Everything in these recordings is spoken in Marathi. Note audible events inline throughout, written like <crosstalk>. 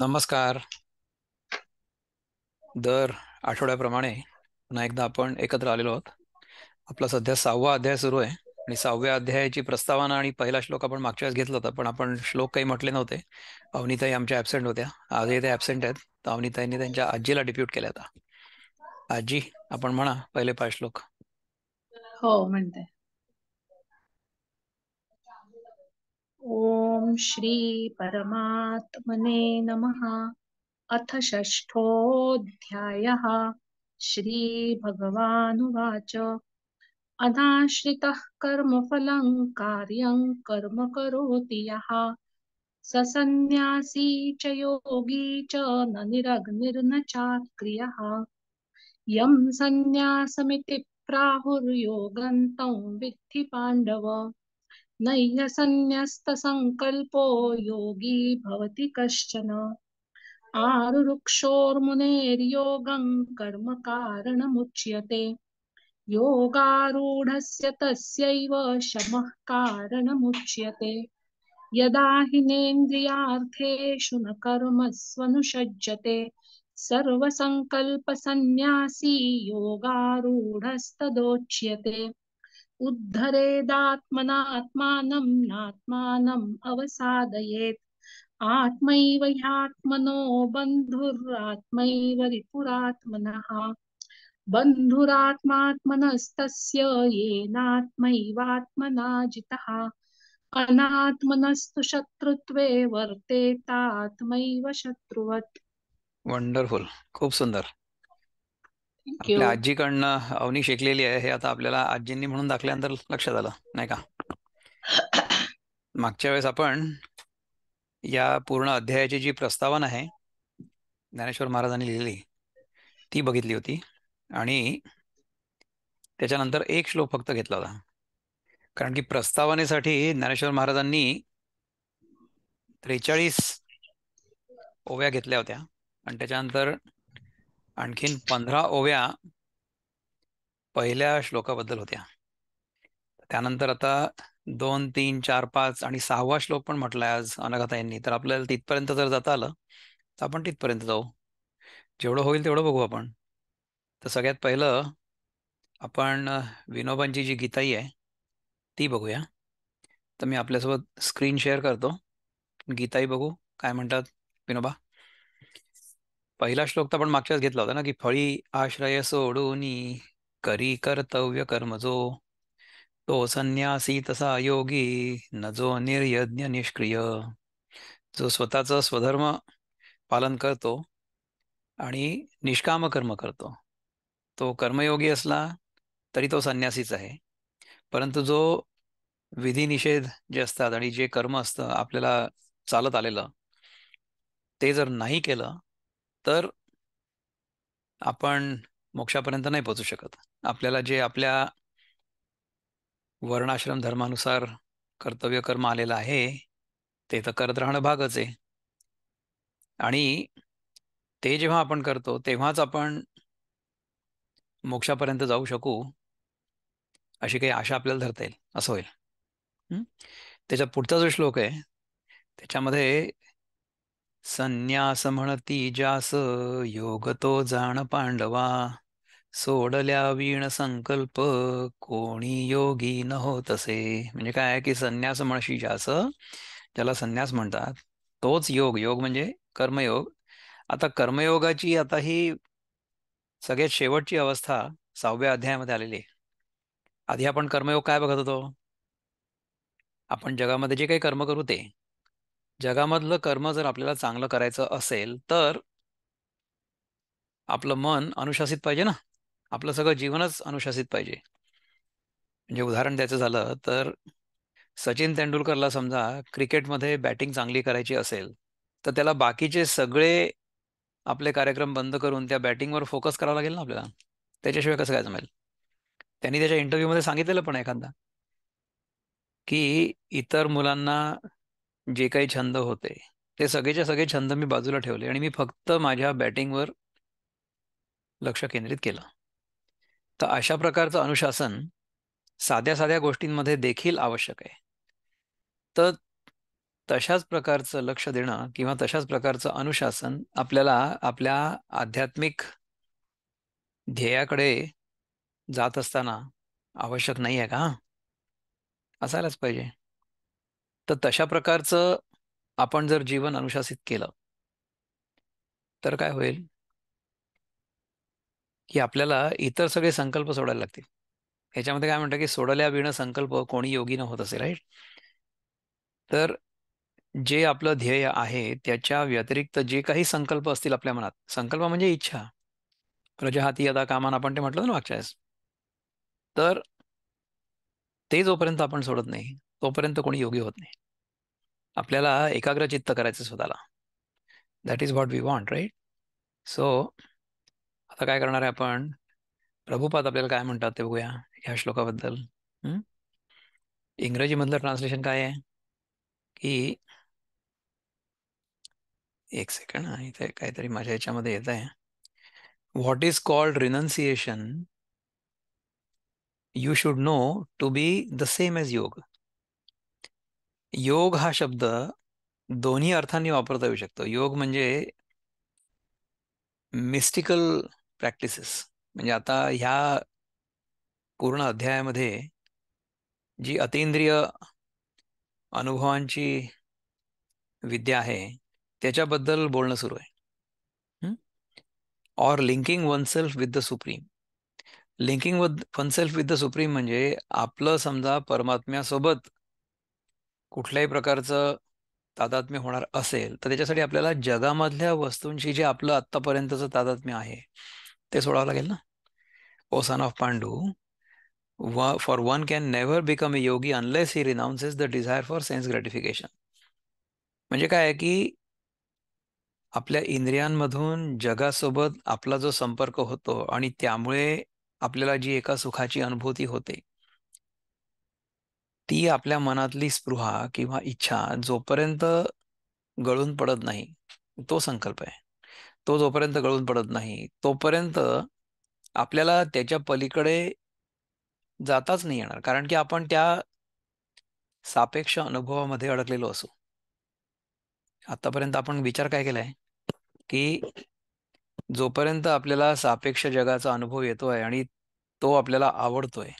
नमस्कार दर आठवड्याप्रमाणे पुन्हा एकदा आपण एकत्र आलेलो आहोत आपला सध्या सहावा अध्याय सुरू आहे आणि सहाव्या अध्यायाची प्रस्तावना आणि पहिला श्लोक आपण मागच्या वेळेस घेतला होता पण आपण श्लोक काही म्हटले नव्हते अवनीताई आमच्या ऍबसेंट होत्या आजही ते ऍबसेंट आहेत तर अवनीताईंनी त्यांच्या आजीला डिप्यूट केल्या होता आजी आपण म्हणा पहिले पाच श्लोक हो म्हणते ओम श्री परमात्मने नमहा अथ षष्ठोऽध्याय भगवानुवाच अनाश्रितः कर्मफलं कार्यं कर्म करोति यः स च योगी च न निरग्निर्न चाक्रियः यं सन्न्यासमिति प्राहुर्योगन्तं विद्धि पाण्डव नैः संकल्पो योगी भवति कश्चन आरुरुक्षोर्मुनेर्योगं कर्मकारणमुच्यते योगारूढस्य तस्यैव शमः कारणमुच्यते यदा हिनेन्द्रियार्थेषु न स्वनुषज्यते सर्वसङ्कल्पसन्न्यासी योगारूढस्तदोच्यते उद्धरेदात्मनात्मानं नात्मानम् अवसादयेत् आत्मैव ह्यात्मनो बन्धुरात्मैव रिपुरात्मनः बन्धुरात्मात्मनस्तस्य येनात्मैवात्मना जितः अनात्मनस्तु शत्रुत्वे वर्तेतात्मैव शत्रुवत् वंडरफुल खूब सुंदर आपल्या आजीकडनं अवनी शिकलेली आहे हे आता आपल्याला आजींनी म्हणून दाखल्यानंतर लक्षात आलं नाही का <coughs> मागच्या वेळेस आपण या पूर्ण अध्यायाची जी प्रस्तावना आहे ज्ञानेश्वर महाराजांनी लिहिली ती बघितली होती आणि त्याच्यानंतर एक श्लोक फक्त घेतला होता कारण की प्रस्तावनेसाठी ज्ञानेश्वर महाराजांनी त्रेचाळीस ओव्या घेतल्या होत्या आणि त्याच्यानंतर आणखीन पंधरा ओव्या पहिल्या श्लोकाबद्दल होत्या त्यानंतर आता दोन तीन चार पाच आणि सहावा श्लोक पण म्हटलाय आज अनघाता यांनी तर आपल्याला तिथपर्यंत जर जाता आलं तर आपण तिथपर्यंत जाऊ जेवढं होईल तेवढं बघू आपण तर सगळ्यात पहिलं आपण विनोबांची जी गीताई आहे ती बघूया तर मी आपल्यासोबत स्क्रीन शेअर करतो गीताई बघू काय म्हणतात विनोबा पहिला श्लोक तर आपण मागच्याच घेतला होता ना की फळी आश्रय सोडून करी कर्तव्य कर्म जो तो संन्यासी तसा योगी न जो निर्यज्ञ निष्क्रिय जो स्वतःच स्वधर्म पालन करतो आणि निष्काम कर्म करतो तो कर्मयोगी असला तरी तो संन्यासीच आहे परंतु जो निषेध जे असतात आणि जे कर्म असतं आपल्याला चालत आलेलं ते जर नाही केलं तर आपण मोक्षापर्यंत नाही पोचू शकत आपल्याला जे आपल्या वर्णाश्रम धर्मानुसार कर्तव्य कर्म आलेलं आहे ते तर करत राहणं भागच आहे आणि ते जेव्हा आपण करतो तेव्हाच आपण मोक्षापर्यंत जाऊ शकू अशी काही आशा आपल्याला धरता येईल असं होईल त्याच्या पुढचा जो श्लोक आहे त्याच्यामध्ये संन्यास म्हणती जास योग तो जाण पांडवा सोडल्या वीण संकल्प कोणी योगी न होत असे म्हणजे काय की संन्यास म्हणशी जास ज्याला संन्यास म्हणतात तोच योग योग म्हणजे कर्मयोग आता कर्मयोगाची आता ही सगळ्यात शेवटची अवस्था सहाव्या अध्यायामध्ये आलेली आहे आधी आपण कर्मयोग काय बघत होतो आपण जगामध्ये जे काही कर्म करू ते जगामधलं कर्म जर आपल्याला चांगलं करायचं असेल तर आपलं मन अनुशासित पाहिजे ना आपलं सगळं जीवनच अनुशासित पाहिजे म्हणजे उदाहरण द्यायचं झालं तर सचिन तेंडुलकरला समजा क्रिकेटमध्ये बॅटिंग चांगली करायची असेल तर त्याला बाकीचे सगळे आपले कार्यक्रम बंद करून त्या बॅटिंगवर फोकस करावा लागेल ना आपल्याला त्याच्याशिवाय कसं काय जमेल त्यांनी त्याच्या इंटरव्ह्यूमध्ये सांगितलेलं पण एखादा की इतर मुलांना जे काही छंद होते ते सगळेचे सगळे छंद मी बाजूला ठेवले आणि मी फक्त माझ्या बॅटिंगवर लक्ष केंद्रित केलं तर अशा प्रकारचं अनुशासन साध्या साध्या गोष्टींमध्ये देखील आवश्यक आहे तर तशाच प्रकारचं लक्ष देणं किंवा तशाच प्रकारचं अनुशासन आपल्याला आपल्या आध्यात्मिक ध्येयाकडे जात असताना आवश्यक नाही आहे का असायलाच पाहिजे तर तशा प्रकारचं आपण जर जीवन अनुशासित केलं तर काय होईल की आपल्याला इतर सगळे संकल्प सोडायला लागतील ह्याच्यामध्ये काय म्हणतात की सोडल्या विण संकल्प कोणी योगी न होत असेल राईट तर जे आपलं ध्येय आहे त्याच्या व्यतिरिक्त जे काही संकल्प असतील आपल्या मनात संकल्प म्हणजे इच्छा प्रजा हाती आता कामान आपण ते म्हटलं ना मागच्या तर ते जोपर्यंत आपण सोडत नाही तोपर्यंत कोणी योग्य होत नाही आपल्याला एकाग्र चित्त करायचं स्वतःला that is what we want right so आता काय करणार आहे आपण प्रभुपाद आपल्याला काय म्हणतात ते बघूया ह्या श्लोकाबद्दल इंग्रजीमधलं ट्रान्सलेशन काय आहे की एक सेकंड इथे काहीतरी माझ्या याच्यामध्ये येत आहे what is called renunciation you should know to be the same as yoga yoga हा शब्द दोन्ही अर्थांनी वापरता येऊ शकतो योग म्हणजे मिस्टिकल प्रॅक्टिसेस म्हणजे आता ह्या पूर्ण अध्यायामध्ये जी अतींद्रिय अनुभवांची विद्या आहे त्याच्याबद्दल बोलणं सुरू आहे और linking oneself with the supreme linking oneself with the supreme म्हणजे आपलं समजा परमात्म्यासोबत कुठल्याही प्रकारचं तादात्म्य होणार असेल तर त्याच्यासाठी आपल्याला जगामधल्या वस्तूंशी जे आपलं आत्तापर्यंतचं तादात्म्य आहे ते सोडावं लागेल ना O son of Pandu for one can never become a yogi unless he renounces the desire for sense gratification म्हणजे काय आहे की आपल्या इंद्रियांमधून जगासोबत आपला जो संपर्क होतो आणि त्यामुळे आपल्याला जी एका सुखाची अनुभूती होते ती आपल्या मनातली स्पृहा किंवा इच्छा जोपर्यंत गळून पडत नाही तो संकल्प आहे तो जोपर्यंत गळून पडत नाही तोपर्यंत आपल्याला त्याच्या पलीकडे जाताच नाही येणार कारण की आपण त्या सापेक्ष अनुभवामध्ये अडकलेलो असू आतापर्यंत आपण विचार काय केलाय की जोपर्यंत आपल्याला सापेक्ष जगाचा अनुभव येतोय आणि तो आपल्याला आवडतोय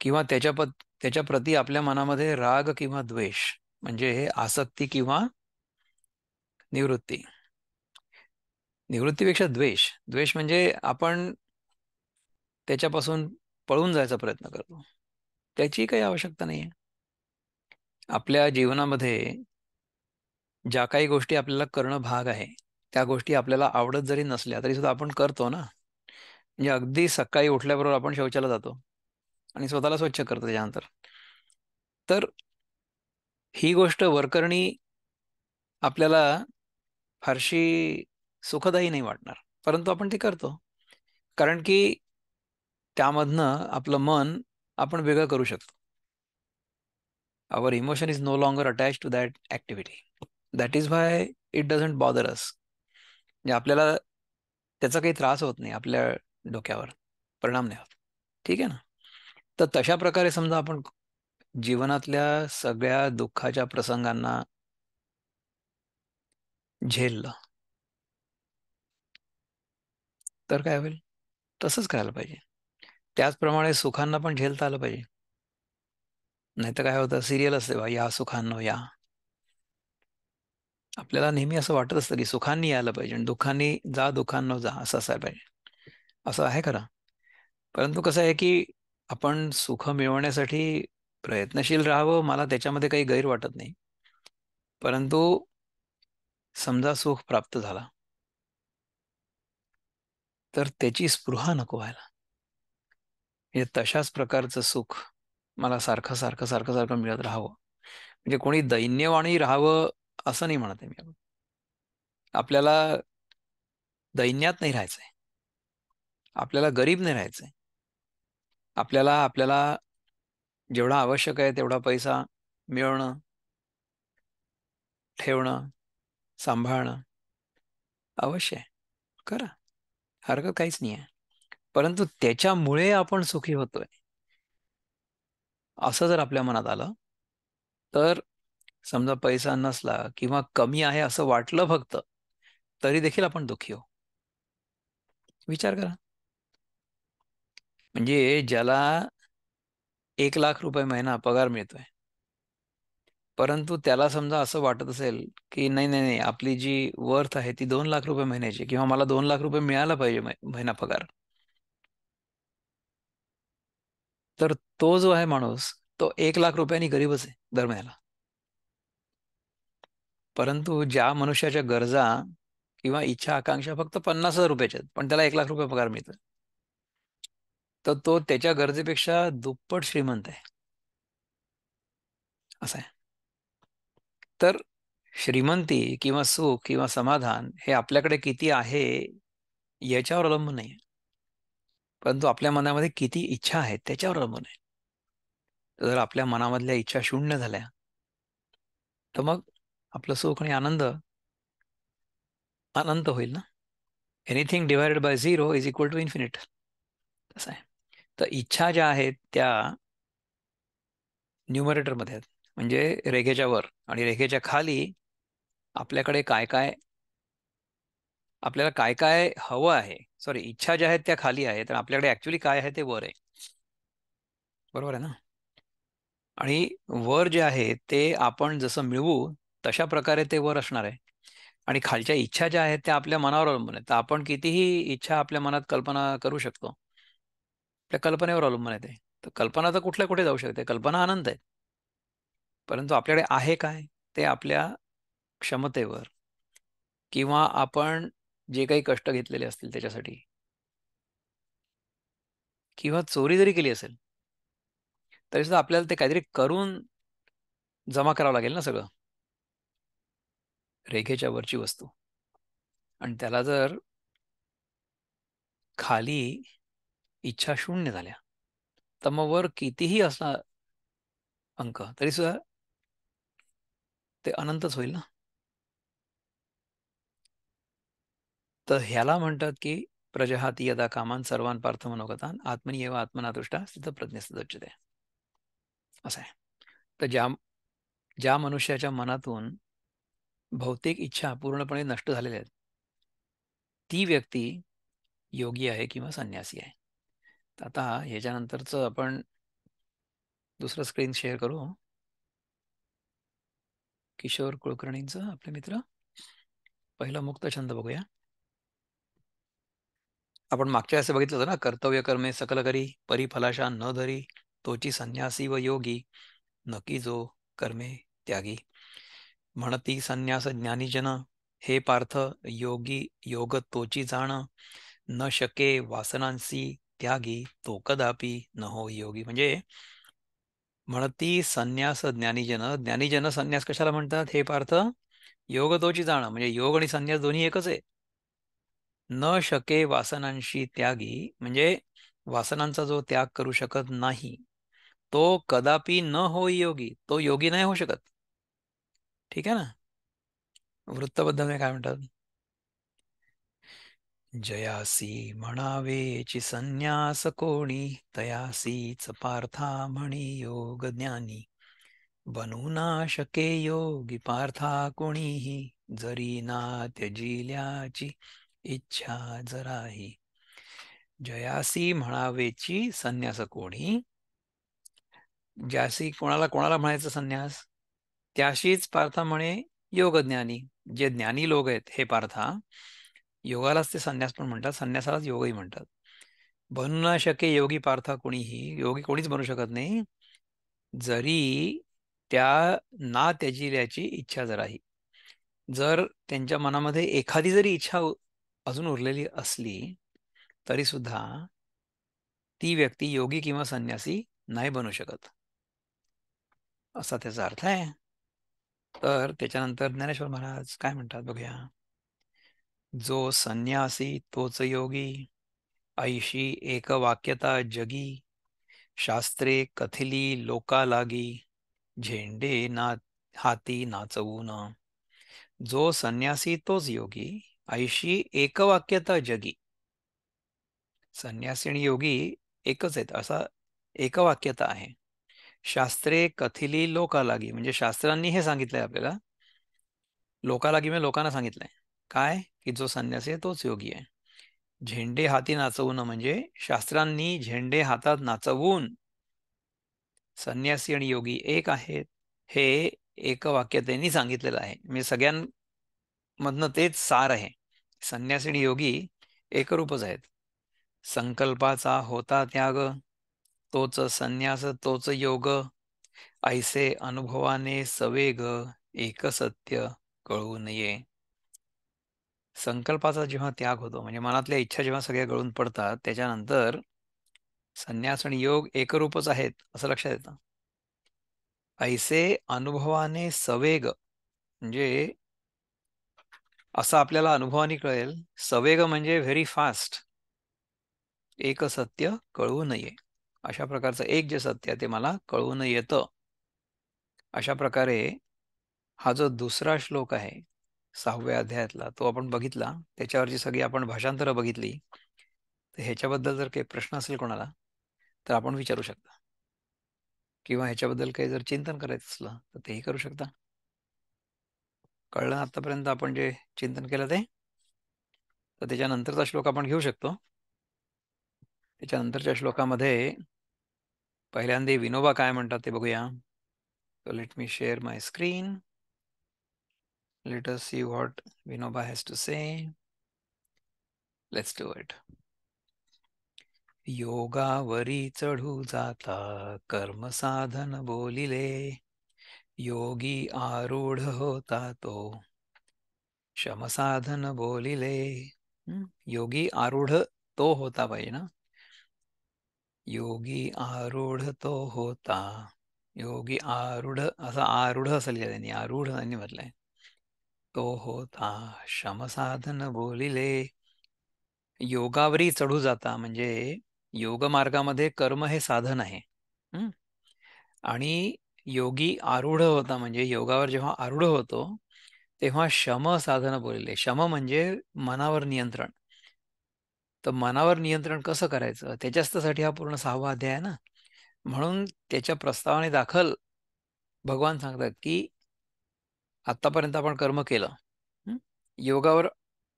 किंवा त्याच्या त्याच्या प्रती आपल्या मनामध्ये राग किंवा द्वेष म्हणजे हे आसक्ती किंवा निवृत्ती निवृत्तीपेक्षा द्वेष द्वेष म्हणजे आपण त्याच्यापासून पळून जायचा प्रयत्न करतो त्याची काही आवश्यकता नाही आहे आपल्या जीवनामध्ये ज्या काही गोष्टी आपल्याला करणं भाग आहे त्या गोष्टी आपल्याला आवडत जरी नसल्या तरी सुद्धा आपण करतो ना म्हणजे अगदी सकाळी उठल्याबरोबर आपण शौचाला जातो आणि स्वतःला स्वच्छ करतो त्याच्यानंतर तर ही गोष्ट वरकरणी आपल्याला फारशी सुखदायी नाही वाटणार परंतु आपण ते करतो कारण की त्यामधनं आपलं मन आपण वेगळं करू शकतो our emotion is no longer attach to that activity that is by it doesn't bother us म्हणजे आपल्याला त्याचा काही त्रास होत नाही आपल्या डोक्यावर परिणाम नाही होत ठीक आहे ना तर तशा प्रकारे समजा आपण जीवनातल्या सगळ्या दुःखाच्या प्रसंगांना झेललं तर काय होईल तसंच करायला पाहिजे त्याचप्रमाणे सुखांना पण झेलता आलं पाहिजे नाहीतर काय होतं सिरियल असते बा या सुखांनो या आपल्याला नेहमी असं वाटत असतं की सुखांनी यायला पाहिजे आणि दुःखांनी जा दुःखांनो जा असं असायला पाहिजे असं आहे खरं परंतु कसं आहे की आपण सुख मिळवण्यासाठी प्रयत्नशील राहावं मला त्याच्यामध्ये काही गैर वाटत नाही परंतु समजा सुख प्राप्त झाला तर त्याची स्पृहा नको व्हायला हे तशाच प्रकारचं सुख मला सारखं सारखं सारखं सारखं मिळत राहावं म्हणजे कोणी दैन्यवाणी राहावं असं नाही म्हणत आहे मी आपल्याला दैन्यात नाही राहायचंय आपल्याला गरीब नाही राहायचंय आपल्याला आपल्याला जेवढा आवश्यक आहे तेवढा पैसा मिळवणं ठेवणं सांभाळणं अवश्य आहे करा हरकत काहीच नाही आहे परंतु त्याच्यामुळे आपण सुखी होतोय असं जर आपल्या मनात आलं तर समजा पैसा नसला किंवा कमी आहे असं वाटलं फक्त तरी देखील आपण दुखी हो विचार करा म्हणजे ज्याला एक लाख रुपये महिना पगार मिळतोय परंतु त्याला समजा असं वाटत असेल की नाही नाही नाही आपली जी वर्थ आहे ती दोन लाख रुपये महिन्याची किंवा मला दोन लाख रुपये मिळायला पाहिजे महिना पगार तर तो जो आहे माणूस तो एक लाख रुपयांनी गरीबच आहे दर महिन्याला परंतु ज्या मनुष्याच्या गरजा किंवा इच्छा आकांक्षा फक्त पन्नास हजार रुपयाच्या पण त्याला एक लाख रुपये पगार मिळतोय तर तो त्याच्या गरजेपेक्षा दुप्पट श्रीमंत आहे असं आहे तर श्रीमंती किंवा सुख किंवा समाधान हे आपल्याकडे किती आहे याच्यावर अवलंबून नाही परंतु आपल्या मनामध्ये किती इच्छा आहेत त्याच्यावर अवलंबून आहे जर आपल्या मनामधल्या इच्छा शून्य झाल्या तर मग आपलं सुख आणि आनंद अनंत होईल ना anything divided by zero is equal to infinite तसं आहे तर इच्छा ज्या आहेत त्या न्युमरेटरमध्ये आहेत म्हणजे रेघेच्या वर आणि रेघेच्या खाली आपल्याकडे काय काय आपल्याला काय काय हवं आहे सॉरी इच्छा ज्या आहेत त्या खाली आहेत तर आपल्याकडे ऍक्च्युली काय आहे ते वर आहे बरोबर आहे ना आणि वर जे आहे ते आपण जसं मिळवू तशा प्रकारे ते वर असणार आहे आणि खालच्या इच्छा ज्या आहेत त्या आपल्या मनावर अवलंबून आहेत तर आपण कितीही इच्छा आपल्या मनात कल्पना करू शकतो आपल्या कल्पनेवर अवलंबून आहे तर कल्पना तर कुठल्या कुठे जाऊ शकते कल्पना आनंद आहे परंतु आपल्याकडे आहे काय ते आपल्या क्षमतेवर किंवा आपण जे काही कष्ट घेतलेले असतील त्याच्यासाठी किंवा चोरी जरी केली असेल तरी सुद्धा आपल्याला ते काहीतरी करून जमा करावं लागेल ना सगळं रेखेच्या वरची वस्तू आणि त्याला जर खाली इच्छा शून्य झाल्या तमवर कितीही असणार अंक तरी सुद्धा ते अनंतच होईल ना तर ह्याला म्हणतात की प्रजहाती यदा कामान सर्वान पार्थ मनोगतान आत्मनी एव आत्मनादृष्टा सिद्ध प्रज्ञे असं आहे तर ज्या ज्या मनुष्याच्या मनातून भौतिक इच्छा पूर्णपणे नष्ट झालेल्या आहेत ती व्यक्ती योगी आहे किंवा संन्यासी आहे आता ह्याच्यानंतरच आपण दुसरं स्क्रीन शेअर करू किशोर कुळकर्णींच आपले मित्र पहिला मुक्त छंद बघूया आपण मागच्या असं बघितलं होतं ना कर्तव्य कर्मे सकल करी परिफलाशा न धरी तोची संन्यासी व योगी नकी जो कर्मे त्यागी म्हणती संन्यास ज्ञानीजन हे पार्थ योगी योग तोची जाण न शके वासनांसी त्यागी तो कदापि न हो योगी म्हणजे म्हणती संन्यास ज्ञानीजन ज्ञानीजन संन्यास कशाला म्हणतात हे पार्थ योग तोची जाणं म्हणजे योग आणि संन्यास दोन्ही एकच आहे न शके वासनांशी त्यागी म्हणजे वासनांचा जो त्याग करू शकत नाही तो कदापि न हो योगी तो योगी नाही होऊ शकत ठीक आहे ना वृत्तबद्दल म्हणजे काय म्हणतात जयासी म्हणावेची संन्यास कोणी तयासीच पार्था म्हणी योग ज्ञानी बनू ना शके योगी पार्था कोणीही जरी ना त्यजिल्याची इच्छा जराही जयासी म्हणावेची संन्यास कोणी ज्यासी कोणाला कोणाला म्हणायचं संन्यास त्याशीच पार्था म्हणे योगज्ञानी जे ज्ञानी लोक आहेत हे पार्था योगालाच ते संन्यास पण म्हणतात संन्यासालाच योगही म्हणतात बनू न शके योगी पार्थ कोणीही योगी कोणीच बनू शकत नाही जरी त्या ना त्याची इच्छा जराही जर त्यांच्या मनामध्ये एखादी जरी इच्छा अजून उरलेली असली तरी सुद्धा ती व्यक्ती योगी किंवा संन्यासी नाही बनू शकत असा त्याचा अर्थ आहे तर त्याच्यानंतर ज्ञानेश्वर महाराज काय म्हणतात बघूया जो संन्यासी तोच योगी ऐशी एक वाक्यता जगी शास्त्रे कथिली लोका लागी झेंडे ना हाती ना जो संन्यासी तोच योगी ऐशी एक वाक्यता जगी संन्यासी आणि योगी एकच आहेत असा एक वाक्यता आहे शास्त्रे कथिली लोकालागी म्हणजे शास्त्रांनी हे सांगितलंय आपल्याला लोकालागी म्हणजे लोकांना सांगितलंय काय की जो संन्यासी आहे तोच योगी आहे झेंडे हाती नाचवणं म्हणजे शास्त्रांनी झेंडे हातात नाचवून संन्यासी आणि योगी एक आहेत हे एक वाक्य त्यांनी सांगितलेलं आहे म्हणजे सगळ्यांमधनं तेच सार आहे संन्यासी आणि योगी एकरूपच आहेत संकल्पाचा होता त्याग तोच संन्यास तोच योग ऐसे अनुभवाने सवेग एक सत्य कळू नये संकल्पाचा जेव्हा त्याग होतो म्हणजे मनातल्या इच्छा जेव्हा सगळ्या गळून पडतात त्याच्यानंतर संन्यास आणि योग एकरूपच आहेत असं लक्षात येतं ऐसे अनुभवाने सवेग म्हणजे असं आपल्याला अनुभवाने कळेल सवेग म्हणजे व्हेरी फास्ट एक सत्य कळवू नये अशा प्रकारचं एक जे सत्य ते मला कळवून येतं अशा प्रकारे हा जो दुसरा श्लोक आहे सहाव्या अध्यायातला तो आपण बघितला त्याच्यावरची सगळी आपण भाषांतरं बघितली तर ह्याच्याबद्दल जर काही प्रश्न असेल कोणाला तर आपण विचारू शकता किंवा ह्याच्याबद्दल काही जर चिंतन करायचं असलं तर तेही करू शकता कळलं आतापर्यंत आपण जे चिंतन केलं ते तर त्याच्यानंतरचा श्लोक आपण घेऊ शकतो त्याच्यानंतरच्या श्लोकामध्ये पहिल्यांदा विनोबा काय म्हणतात ते बघूया let me share my screen Let us see what Vinoba has to say. Let's do it. योगावरी चढू जाता कर्मसाधन बोलिले योगी आरूढ होता तो शमसाधन बोलिले योगी आरूढ तो होता पाहिजे ना योगी आरूढ तो होता योगी आरूढ असा आरूढ असं लिहिलं त्यांनी आरूढ त्यांनी म्हटलंय तो होता श्रमसाधन बोलिले योगावरी चढू जाता म्हणजे योग मार्गामध्ये कर्म हे साधन आहे आणि योगी आरूढ होता म्हणजे योगावर जेव्हा आरूढ होतो तेव्हा शम साधन बोलले शम म्हणजे मनावर नियंत्रण तर मनावर नियंत्रण कसं करायचं त्याच्यासाठी हा पूर्ण सहावा अध्याय आहे ना म्हणून त्याच्या प्रस्तावाने दाखल भगवान सांगतात की आतापर्यंत आपण कर्म केलं योगावर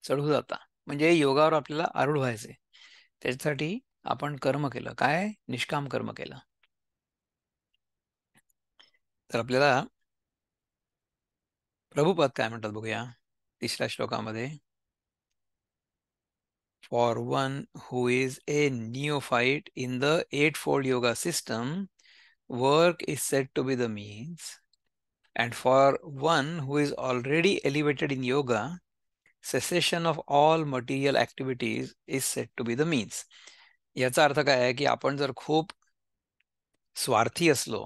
चढू जाता म्हणजे योगावर आपल्याला आरूढ व्हायचे त्याच्यासाठी आपण कर्म केलं काय निष्काम कर्म केलं तर आपल्याला प्रभुपद काय म्हणतात बघूया तिसऱ्या श्लोकामध्ये for one who is a neophyte in the eightfold yoga system work is set to be the means And for one who is already elevated in yoga, cessation of all material activities is set to be the means याचा अर्थ काय आहे की आपण जर खूप स्वार्थी असलो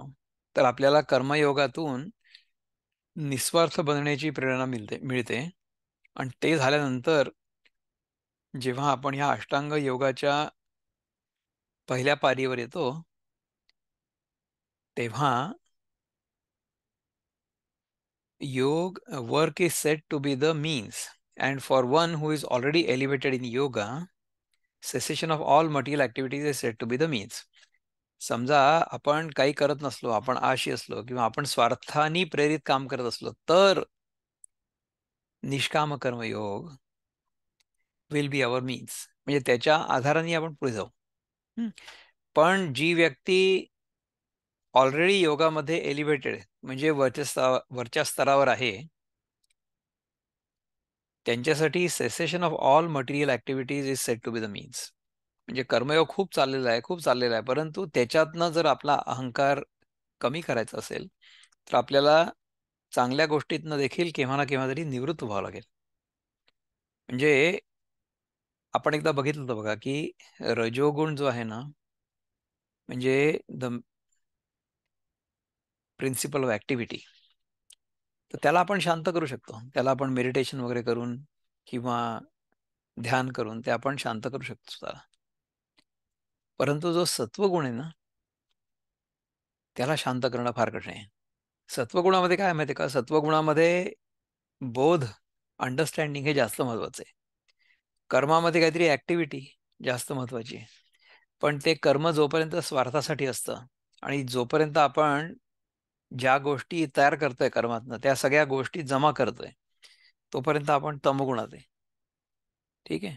तर आपल्याला कर्मयोगातून निस्वार्थ बनण्याची प्रेरणा मिळते मिळते आणि ते झाल्यानंतर जेव्हा आपण ह्या अष्टांग योगाच्या पहिल्या पारीवर येतो तेव्हा Yoga work is said to be the means, and for one who is already elevated in yoga, cessation of all material activities is said to be the means. समजा आपण काही करत नसलो आपण आशी असलो किंवा आपण स्वार्थाने प्रेरित काम करत असलो तर निष्काम कर्मयोग विल बी अवर मीन्स म्हणजे त्याच्या आधाराने आपण पुढे जाऊ पण जी व्यक्ती ऑलरेडी योगामध्ये एलिव्हेटेड म्हणजे वरच्या वरच्या स्तरावर आहे त्यांच्यासाठी cessation of all material activities is set to be the means म्हणजे कर्मयोग खूप चाललेला आहे खूप चाललेला आहे परंतु त्याच्यातनं जर आपला अहंकार कमी करायचा असेल तर आपल्याला चांगल्या गोष्टीतनं देखील केव्हा ना केव्हा तरी निवृत्त व्हावं लागेल म्हणजे आपण एकदा बघितलं होतं बघा की रजोगुण जो आहे ना म्हणजे द प्रिन्सिपल ऑफ ॲक्टिव्हिटी तर त्याला आपण शांत करू शकतो त्याला आपण मेडिटेशन वगैरे करून किंवा ध्यान करून ते आपण शांत करू शकतो त्याला परंतु जो सत्वगुण आहे ना त्याला शांत करणं फार कठीण आहे सत्वगुणामध्ये काय माहिती का सत्वगुणामध्ये बोध अंडरस्टँडिंग हे जास्त महत्वाचं आहे कर्मामध्ये काहीतरी ऍक्टिव्हिटी जास्त महत्वाची आहे पण ते कर्म जोपर्यंत स्वार्थासाठी असतं आणि जोपर्यंत आपण ज्या गोष्टी तयार करतोय कर्मातनं त्या सगळ्या गोष्टी जमा करतोय तोपर्यंत आपण तमगुणात आहे ठीक आहे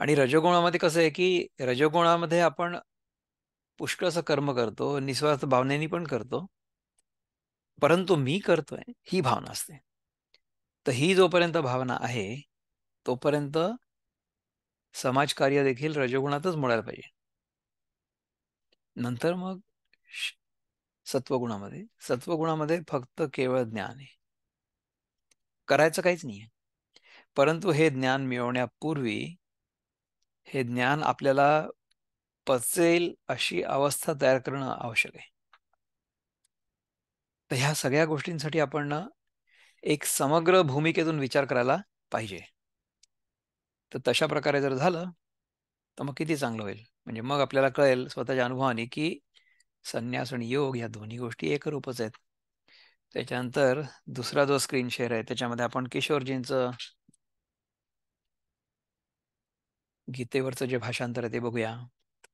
आणि रजगुणामध्ये कसं आहे की रजगुणामध्ये आपण असं कर्म करतो निस्वार्थ भावनेनी पण करतो परंतु मी करतोय ही भावना असते तर ही जोपर्यंत भावना आहे तोपर्यंत समाजकार्य देखील रजगुणातच मोडायला पाहिजे नंतर मग सत्वगुणामध्ये सत्वगुणामध्ये फक्त केवळ ज्ञान आहे करायचं काहीच नाही आहे परंतु हे ज्ञान मिळवण्यापूर्वी हे ज्ञान आपल्याला पचेल अशी अवस्था तयार करणं आवश्यक आहे तर ह्या सगळ्या गोष्टींसाठी आपण एक समग्र भूमिकेतून विचार करायला पाहिजे तर तशा प्रकारे जर झालं तर मग किती चांगलं होईल म्हणजे मग आपल्याला कळेल स्वतःच्या अनुभवाने की संन्यास आणि योग या दोन्ही गोष्टी एकरूपच आहेत त्याच्यानंतर दुसरा जो स्क्रीन शेअर आहे त्याच्यामध्ये आपण किशोरजींच गीतेवरचं जे भाषांतर आहे ते बघूया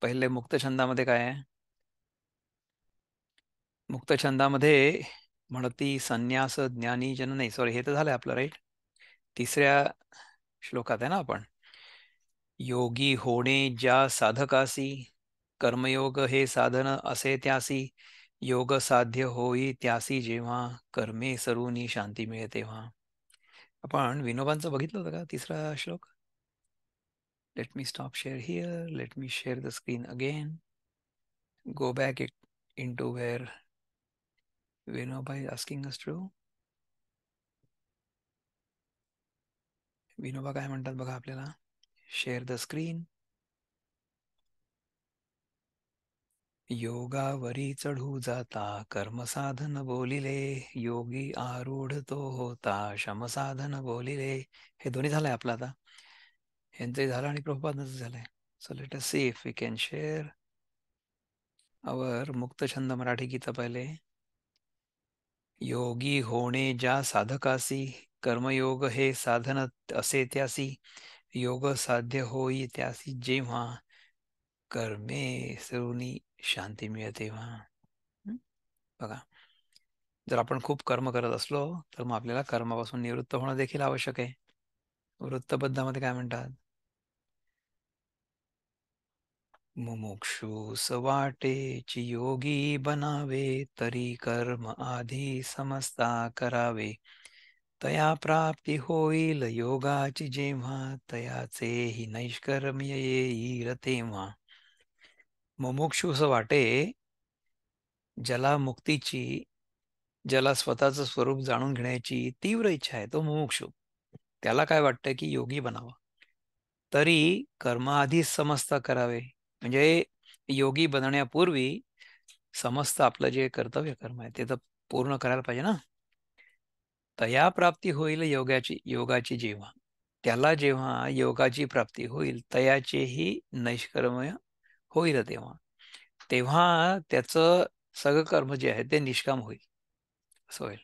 पहिले मुक्तछंदामध्ये काय आहे मुक्तछंदामध्ये म्हणती संन्यास ज्ञानी जन नाही सॉरी हे तर झालंय आपलं राईट तिसऱ्या श्लोकात आहे ना आपण योगी होणे ज्या साधकासी कर्मयोग हे साधन असे त्यासी योग साध्य होई त्यासी जेव्हा कर्मे सरूनी शांती मिळे तेव्हा आपण विनोबांचं बघितलं होतं का तिसरा श्लोक let me stop share here let me share the screen again go back it into where Vinoba is asking us true Vinoba काय म्हणतात बघा आपल्याला शेअर द स्क्रीन योगावरी चढू जाता कर्मसाधन बोलिले योगी आरूढ तो होता शमसाधन बोलिले हे दोन्ही झालंय आपलं आता यांचंही झालं आणि प्रभुपाद झालंय so let us see if we can share our मुक्तछंद मराठी गीता पहिले योगी होणे ज्या साधकासी कर्मयोग हे साधन असे त्यासी योग साध्य होई त्यासी जेव्हा कर्मे सरुनी शांती मिळते बघा जर आपण खूप कर्म करत असलो तर मग आपल्याला कर्मापासून निवृत्त होणं देखील आवश्यक आहे वृत्तबद्धामध्ये काय म्हणतात मुमुक्षु सवाटे योगी बनावे तरी कर्म आधी समस्ता करावे तया प्राप्ती होईल योगाची जेव्हा तयाचे हि नैष्कर्म येईल तेव्हा असं वाटे ज्याला मुक्तीची ज्याला स्वतःच स्वरूप जाणून घेण्याची तीव्र इच्छा आहे तो मुमुक्षू त्याला काय वाटतं की योगी बनावा तरी कर्माआधीच समस्त करावे म्हणजे योगी बनण्यापूर्वी समस्त आपलं जे कर्तव्य कर्म आहे ते तर पूर्ण करायला पाहिजे ना तया प्राप्ती होईल योगाची योगाची जेव्हा त्याला जेव्हा योगाची प्राप्ती होईल तयाचेही नैष्कर्म होईल तेव्हा तेव्हा त्याच सगळं कर्म जे आहे ते निष्काम होईल असं होईल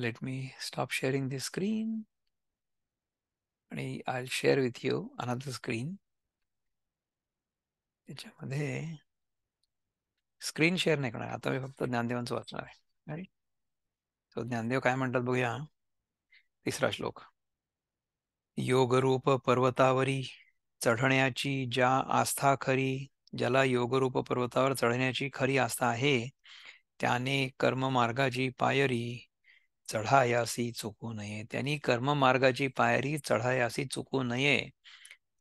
let me stop sharing the screen आणि I share with you another screen त्याच्यामध्ये स्क्रीन शेअर नाही करणार आता मी फक्त ज्ञानदेवांचं वाचणार आहे सो ज्ञानदेव काय म्हणतात बघूया तिसरा श्लोक योग रूप पर्वतावरी चढण्याची ज्या आस्था खरी ज्याला योगरूप पर्वतावर चढण्याची खरी आस्था आहे त्याने कर्ममार्गाची पायरी चढायासी चुकू नये त्यांनी कर्ममार्गाची पायरी चढायासी चुकू नये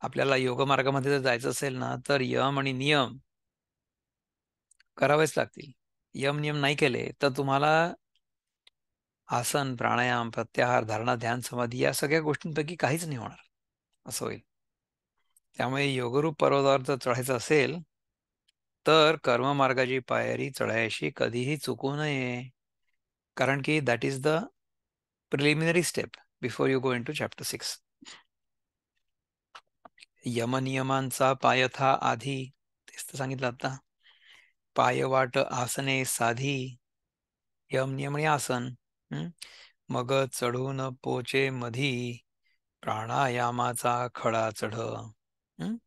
आपल्याला योगमार्गामध्ये जर जायचं असेल ना तर यम आणि नियम करावेच लागतील यम नियम नाही केले तर तुम्हाला आसन प्राणायाम प्रत्याहार धारणा ध्यान समाधी या सगळ्या गोष्टींपैकी काहीच नाही होणार असं होईल त्यामुळे योगरूप पर्वतावर जर चढायचं असेल तर कर्ममार्गाची पायरी चढायशी कधीही चुकू नये कारण की that is the preliminary step before you go into chapter six यमनियमांचा पायथा आधी तेच तर सांगितलं आता पायवाट आसने साधी यम नियमणी आसन मग चढून पोचे मधी प्राणायामाचा खडा चढ यम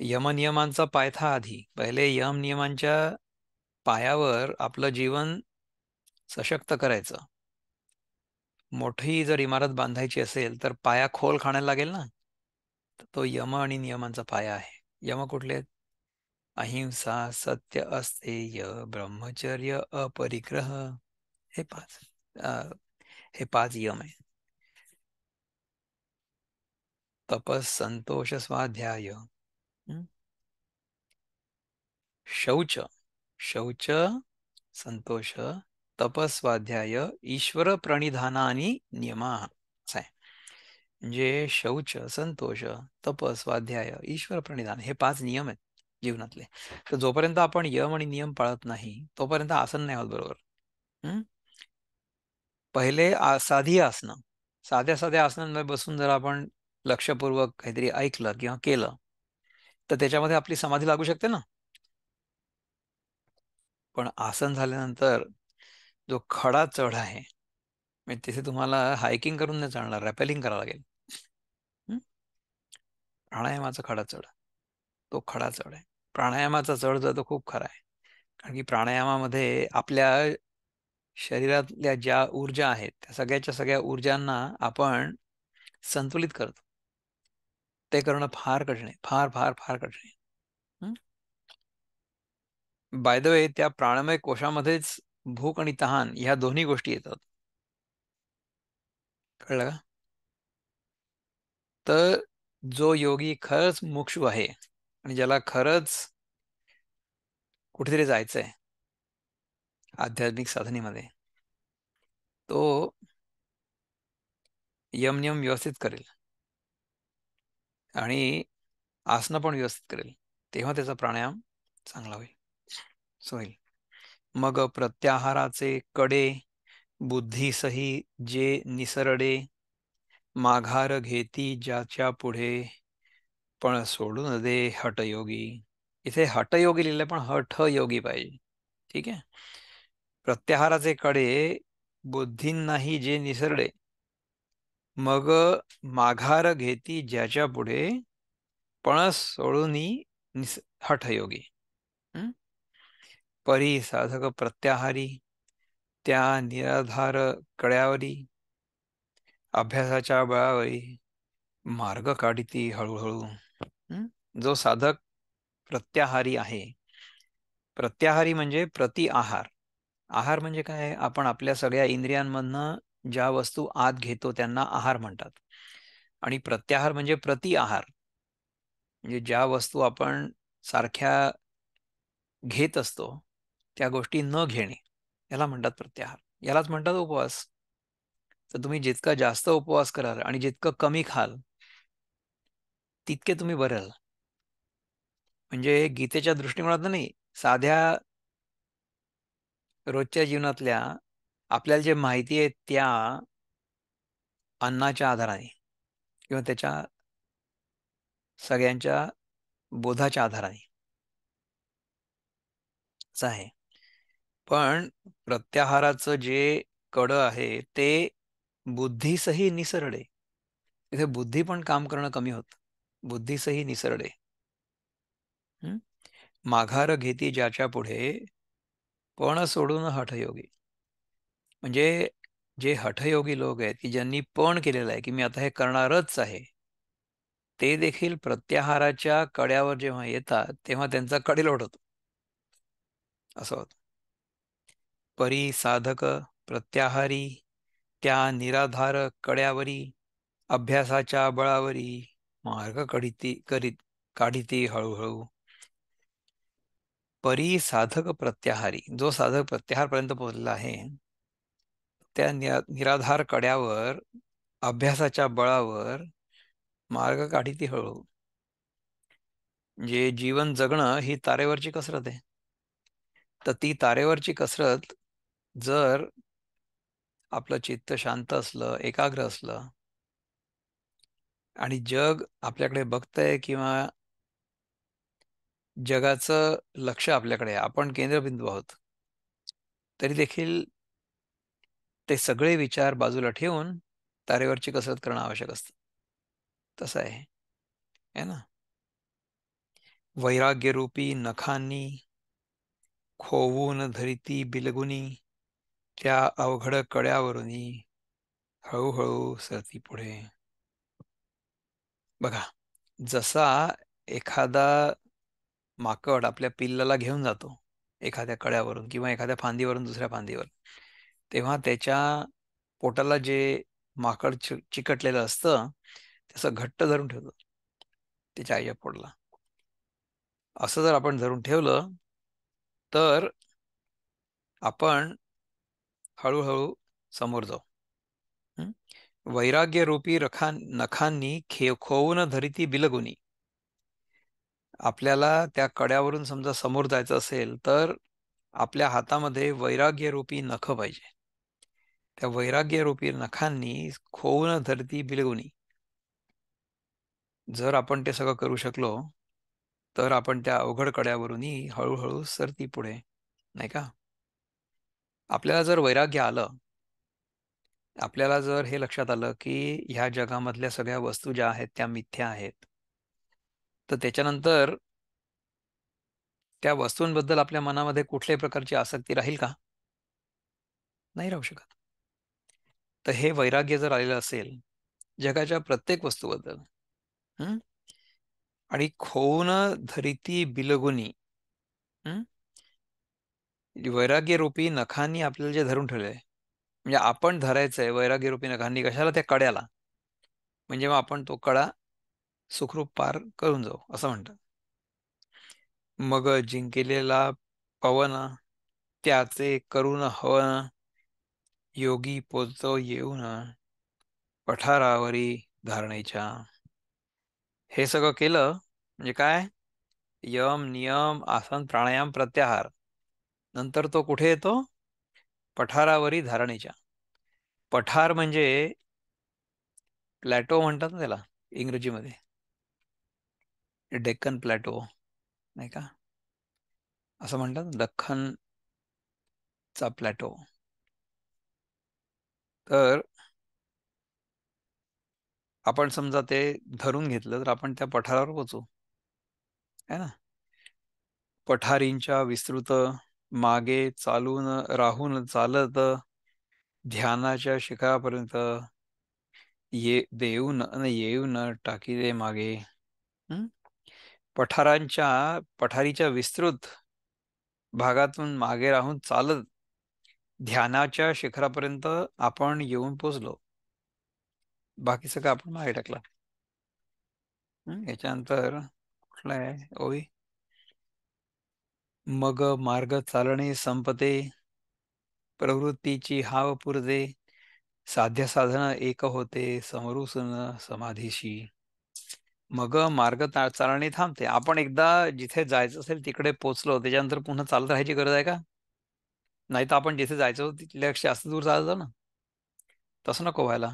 यमनियमांचा पायथा आधी पहिले यम नियमांच्या पायावर आपलं जीवन सशक्त करायचं मोठी जर इमारत बांधायची असेल तर पाया खोल खाण्याला लागेल ना तो यम आणि नियमांचा पाया आहे यम कुठले अहिंसा सत्य अस्तेय ब्रह्मचर्य अपरिग्रह हे पाच हे पाच यम आहे तपस संतोष स्वाध्याय शौच शौच संतोष तपस्वाध्याय ईश्वर प्रणिधानानी नियमा जे म्हणजे शौच संतोष तपस्वाध्याय ईश्वर प्रणिधान हे पाच नियम आहेत जीवनातले तर जोपर्यंत आपण यम आणि नियम पाळत नाही तोपर्यंत आसन नाही होत बरोबर पहिले साधी आसनं साध्या साध्या आसनांमध्ये बसून जर आपण लक्षपूर्वक काहीतरी ऐकलं किंवा केलं तर त्याच्यामध्ये आपली समाधी लागू शकते ना पण आसन झाल्यानंतर जो खडा चढ आहे मी तिथे तुम्हाला हायकिंग करून नाही चालणार रॅपेलिंग करावं लागेल प्राणायामाचा खडा चढ तो खडा चढ आहे प्राणायामाचा चढ जर तो खूप खरा आहे कारण की प्राणायामामध्ये आपल्या शरीरातल्या ज्या ऊर्जा आहेत त्या सगळ्याच्या सगळ्या ऊर्जांना आपण संतुलित करतो ते करणं फार कठीण आहे फार फार फार कठीण आहे बाय द वे त्या प्राणमय कोशामध्येच भूक आणि तहान ह्या दोन्ही गोष्टी येतात कळलं का तर जो योगी खरंच मुक्षू आहे आणि ज्याला खरंच कुठेतरी जायचं आहे आध्यात्मिक साधनेमध्ये तो यमनियम व्यवस्थित करेल आणि आसनं पण व्यवस्थित करेल तेव्हा त्याचा प्राणायाम चांगला होईल होईल मग प्रत्याहाराचे कडे सही जे निसरडे माघार घेती ज्याच्या पुढे पण सोडून दे हटयोगी इथे हटयोगी लिहिलं पण हठ योगी पाहिजे ठीक आहे प्रत्याहाराचे कडे बुद्धींनाही जे निसरडे मग माघार घेती ज्याच्या पुढे पणस सोडूनी हठयोगी परी साधक प्रत्याहारी त्या निराधार कळ्यावरी अभ्यासाच्या बळावरी मार्ग काढिती हळूहळू जो साधक प्रत्याहारी आहे प्रत्याहारी म्हणजे प्रति आहार आहार म्हणजे काय आपण आपल्या सगळ्या इंद्रियांमधनं ज्या वस्तू आत घेतो त्यांना आहार म्हणतात आणि प्रत्याहार म्हणजे प्रति आहार म्हणजे ज्या वस्तू आपण सारख्या घेत असतो त्या गोष्टी न घेणे याला म्हणतात प्रत्याहार यालाच म्हणतात उपवास तर तुम्ही जितका जास्त उपवास कराल आणि जितकं कमी खाल तितके तुम्ही बरेल म्हणजे गीतेच्या दृष्टिकोनात नाही साध्या रोजच्या जीवनातल्या आपल्याला जे माहिती आहे त्या अन्नाच्या आधाराने किंवा त्याच्या सगळ्यांच्या बोधाच्या आधाराने आहे पण प्रत्याहाराचं जे कड आहे ते बुद्धीसही निसरडे इथे बुद्धी पण काम करणं कमी होत बुद्धीसही निसरडे माघार घेती ज्याच्या पुढे पण सोडून हठयोगी म्हणजे जे हठयोगी लोक आहेत की ज्यांनी पण केलेलं आहे की मी आता हे करणारच आहे ते देखील प्रत्याहाराच्या कड्यावर जेव्हा येतात तेव्हा त्यांचा कडीलोट होतो असं होत परी साधक प्रत्याहारी त्या निराधार कड्यावरी अभ्यासाच्या बळावरी मार्ग कढीती करीत काढिती हळूहळू परी साधक प्रत्याहारी जो साधक प्रत्याहारपर्यंत पोहोचला आहे त्या निराधार कड्यावर अभ्यासाच्या बळावर मार्ग काढी ती हळू जे म्हणजे जीवन जगणं ही तारेवरची कसरत आहे तर ती तारेवरची कसरत जर आपलं चित्त शांत असलं एकाग्र असलं आणि जग आपल्याकडे बघतंय किंवा जगाचं लक्ष आपल्याकडे आपण केंद्रबिंदू आहोत तरी देखील ते सगळे विचार बाजूला ठेवून तारेवरची कसरत करणं आवश्यक असत तस आहे ना वैराग्य रूपी नखांनी खोवून धरिती बिलगुनी त्या अवघड कड्यावरूनही हळूहळू सरती पुढे बघा जसा एखादा माकड आपल्या पिल्लाला घेऊन जातो एखाद्या कड्यावरून किंवा एखाद्या फांदीवरून दुसऱ्या फांदीवर तेव्हा त्याच्या पोटाला जे माकड चिकटलेलं असतं त्याचं घट्ट धरून ठेवतो त्याच्या आईच्या पोटला असं जर आपण धरून ठेवलं तर आपण हळूहळू समोर जाऊ वैराग्य रूपी रखा नखांनी खे खोवून धरिती बिलगुनी आपल्याला त्या कड्यावरून समजा समोर जायचं असेल तर आपल्या हातामध्ये वैराग्य रूपी नख पाहिजे त्या वैराग्य रूपी नखांनी खोवून धरती बिलगुनी जर आपण ते सगळं करू शकलो तर आपण त्या अवघड कड्यावरूनही हळूहळू सरती पुढे नाही का आपल्याला जर वैराग्य आलं आपल्याला जर हे लक्षात आलं की ह्या जगामधल्या सगळ्या वस्तू ज्या आहेत त्या मिथ्या आहेत तर त्याच्यानंतर त्या वस्तूंबद्दल आपल्या मनामध्ये कुठल्याही प्रकारची आसक्ती राहील का नाही राहू शकत तर हे वैराग्य जर आलेलं असेल जगाच्या प्रत्येक वस्तूबद्दल आणि खोन धरिती बिलगुनी म्हणजे वैराग्य रूपी नखांनी आपल्याला जे धरून ठेवलंय म्हणजे आपण धरायचंय वैराग्य रूपी नखांनी कशाला त्या कड्याला म्हणजे मग आपण तो कडा सुखरूप पार करून जाऊ असं म्हणतात मग जिंकलेला पवन त्याचे करून हवन योगी पोचतो येऊन पठारावरी धारणेच्या हे सगळं केलं म्हणजे काय यम नियम आसन प्राणायाम प्रत्याहार नंतर तो कुठे येतो पठारावरी धारणेच्या पठार म्हणजे प्लॅटो म्हणतात ना त्याला इंग्रजीमध्ये डेक्कन प्लॅटो नाही का असं म्हणतात दख्खनचा प्लॅटो तर आपण समजा ते धरून घेतलं तर आपण त्या पठारावर पोचू आहे ना पठारींच्या विस्तृत मागे चालून राहून चालत ध्यानाच्या शिखरापर्यंत ये देऊन येऊन टाकी दे मागे पठारांच्या पठारीच्या विस्तृत भागातून मागे राहून चालत ध्यानाच्या शिखरापर्यंत आपण येऊन पोचलो बाकी सगळं आपण मागे टाकला याच्यानंतर कुठला आहे मग मार्ग चालणे संपते प्रवृत्तीची हाव पुरते साध्य साधन एक होते समरूसन समाधीशी मग मार्ग चालणे थांबते आपण एकदा जिथे जायचं असेल तिकडे पोचलो त्याच्यानंतर पुन्हा चालत राहायची गरज आहे का नाही तर आपण जिथे जायचो तिथल्यापेक्षा जास्त दूर जायचं ना तसं नको व्हायला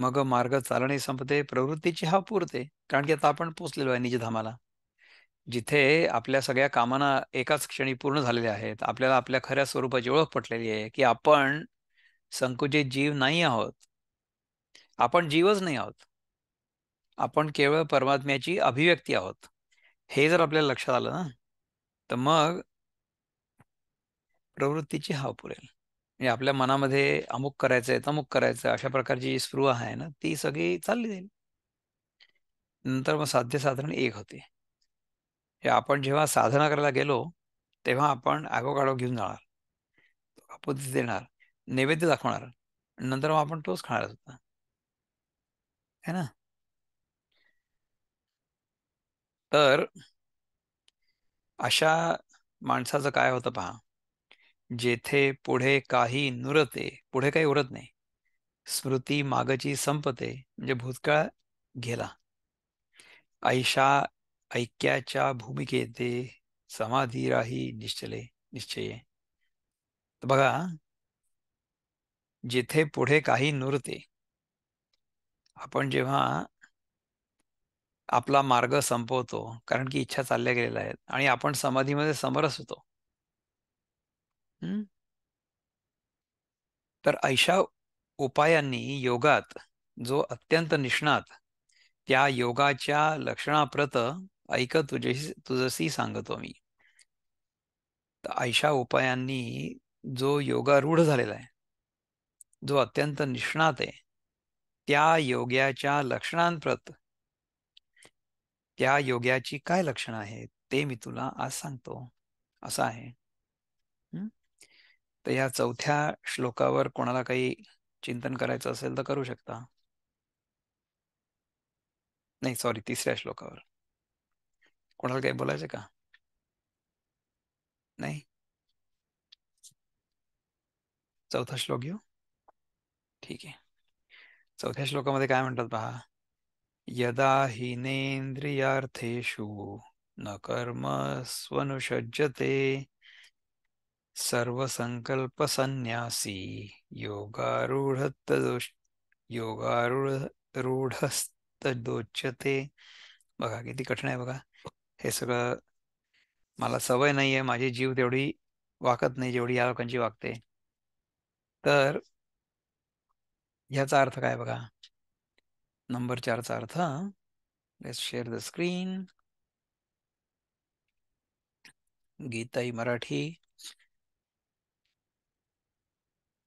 मग मार्ग चालणे संपते प्रवृत्तीची हा पुरते कारण की आता आपण पोचलेलो आहे निजधामाला जिथे आपल्या सगळ्या कामांना एकाच क्षणी पूर्ण झालेल्या आहेत आपल्याला आपल्या खऱ्या स्वरूपाची ओळख पटलेली आहे की आपण संकुचित जीव नाही आहोत आपण जीवच नाही आहोत आपण केवळ परमात्म्याची अभिव्यक्ती आहोत हे जर आपल्याला लक्षात आलं ना तर मग प्रवृत्तीची हाव पुरेल म्हणजे आपल्या मनामध्ये अमुक करायचं तमुक करायचं अशा प्रकारची जी स्पृह आहे ना ती सगळी चालली जाईल नंतर मग साध्य साधारण एक होते आपण जेव्हा साधना करायला गेलो तेव्हा आपण आगोगाडो घेऊन जाणार आपुती देणार नैवेद्य दाखवणार नंतर मग आपण तोच खाणार होता है ना तर अशा माणसाचं काय होतं पहा जेथे पुढे काही नुरते पुढे काही उरत नाही स्मृती मागची संपते म्हणजे भूतकाळ गेला ऐशा ऐक्याच्या भूमिकेते समाधी राही निश्चले निश्चय बघा जिथे पुढे काही नुरते आपण जेव्हा आपला मार्ग संपवतो कारण की इच्छा चालल्या गेलेल्या आहेत आणि आपण समाधीमध्ये समरस होतो तर ऐशा उपायांनी योगात जो अत्यंत निष्णात त्या योगाच्या लक्षणाप्रत ऐक तुझे तुझशी सांगतो मी तर उपायांनी जो योगा रूढ झालेला आहे जो अत्यंत निष्णात आहे त्या योग्याच्या लक्षणांप्रत त्या योग्याची काय लक्षणं आहेत ते मी तुला आज सांगतो असं आहे तर या चौथ्या श्लोकावर कोणाला काही चिंतन करायचं असेल तर करू शकता नाही सॉरी तिसऱ्या श्लोकावर कोणाला काही बोलायचं का नाही चौथा श्लोक घेऊ ठीक आहे चौथ्या श्लोकामध्ये काय म्हणतात पहा यदा हिनेंद्रियार्थेषु न कर्म स्वनुषज्जते सर्व संकल्प संन्यासी योगारूढ दोच्छते बघा किती कठीण आहे बघा हे सगळं मला सवय नाही आहे माझी जीव तेवढी वाकत नाही जेवढी या लोकांची वागते तर ह्याचा अर्थ काय बघा नंबर चारचा अर्थ share the screen Gitai Marathi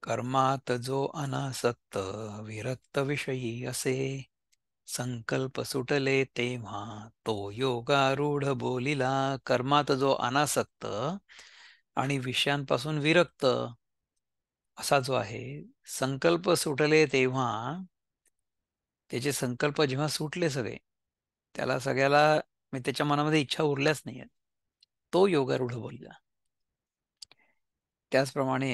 कर्मात जो अनासक्त विरक्त विषयी असे संकल्प सुटले तेव्हा तो योगारूढ बोलिला कर्मात जो अनासक्त आणि विषयांपासून विरक्त असा जो आहे संकल्प सुटले तेव्हा त्याचे संकल्प जेव्हा सुटले सगळे त्याला सगळ्याला मी त्याच्या मनामध्ये इच्छा उरल्याच नाही तो योगारूढ बोलला त्याचप्रमाणे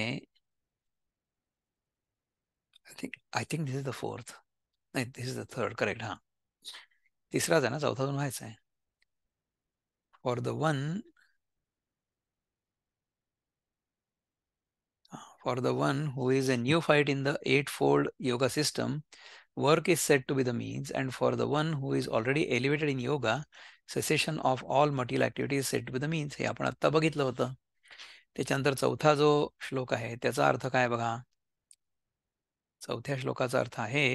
I think I think this is the fourth. This is the third, correct? Correct हां तिसराच is ना चौथा For the one, For the one who is a neophyte in the eightfold yoga system, work is said to be the means, and for the one who is already elevated in yoga, cessation of all material activity is said to be the means. Hey, आपण आत्ता बघितलं होतं त्याच्यानंतर चौथा जो श्लोक आहे त्याचा अर्थ काय बघा चौथ्या श्लोकाचा अर्थ आहे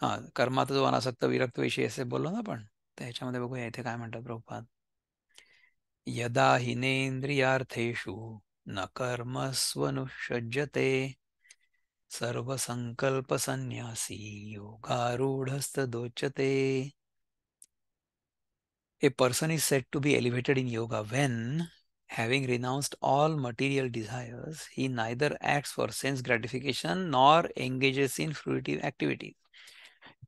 हा कर्मात जो अनासक्त विरक्त विषयी असे बोललो ना आपण तर ह्याच्यामध्ये बघूया इथे काय म्हणतात प्रभुपाद यदा हिनेंद्रियार्थेशु न संन्यासी योगारूढस्त दोचते a person is set to be elevated in yoga when Having renounced all material desires, he neither acts for sense gratification nor engages in fruitive activities.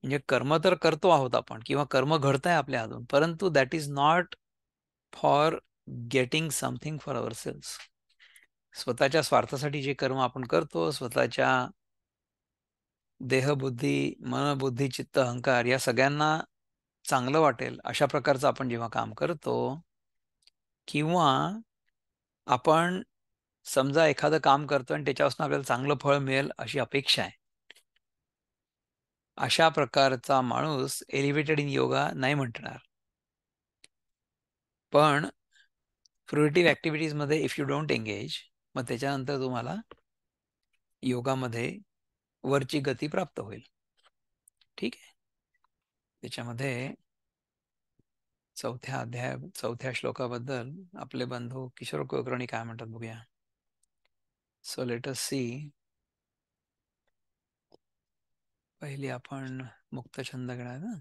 म्हणजे कर्म तर करतो आहोत आपण किंवा कर्म घडत आहे आपल्या हातून परंतु that is not for getting something for ourselves स्वतःच्या स्वार्थासाठी जे कर्म आपण करतो स्वतःच्या देहबुद्धी मनबुद्धी चित्त अहंकार या सगळ्यांना चांगलं वाटेल अशा प्रकारचं आपण जेव्हा काम करतो किंवा आपण समजा एखादं काम करतो आणि त्याच्यापासून आपल्याला चांगलं फळ मिळेल अशी अपेक्षा आहे अशा प्रकारचा माणूस एलिव्हेटेड इन योगा नाही म्हणणार पण फ्रुएटिव्ह मध्ये इफ यू डोंट एंगेज मग त्याच्यानंतर तुम्हाला योगामध्ये वरची गती प्राप्त होईल ठीक आहे त्याच्यामध्ये चौथ्या अध्याय चौथ्या श्लोकाबद्दल आपले बंधू किशोर कुलकर्णी काय म्हणतात बघूया सो लेट अस सी पहिली आपण मुक्त छंद घेणार ना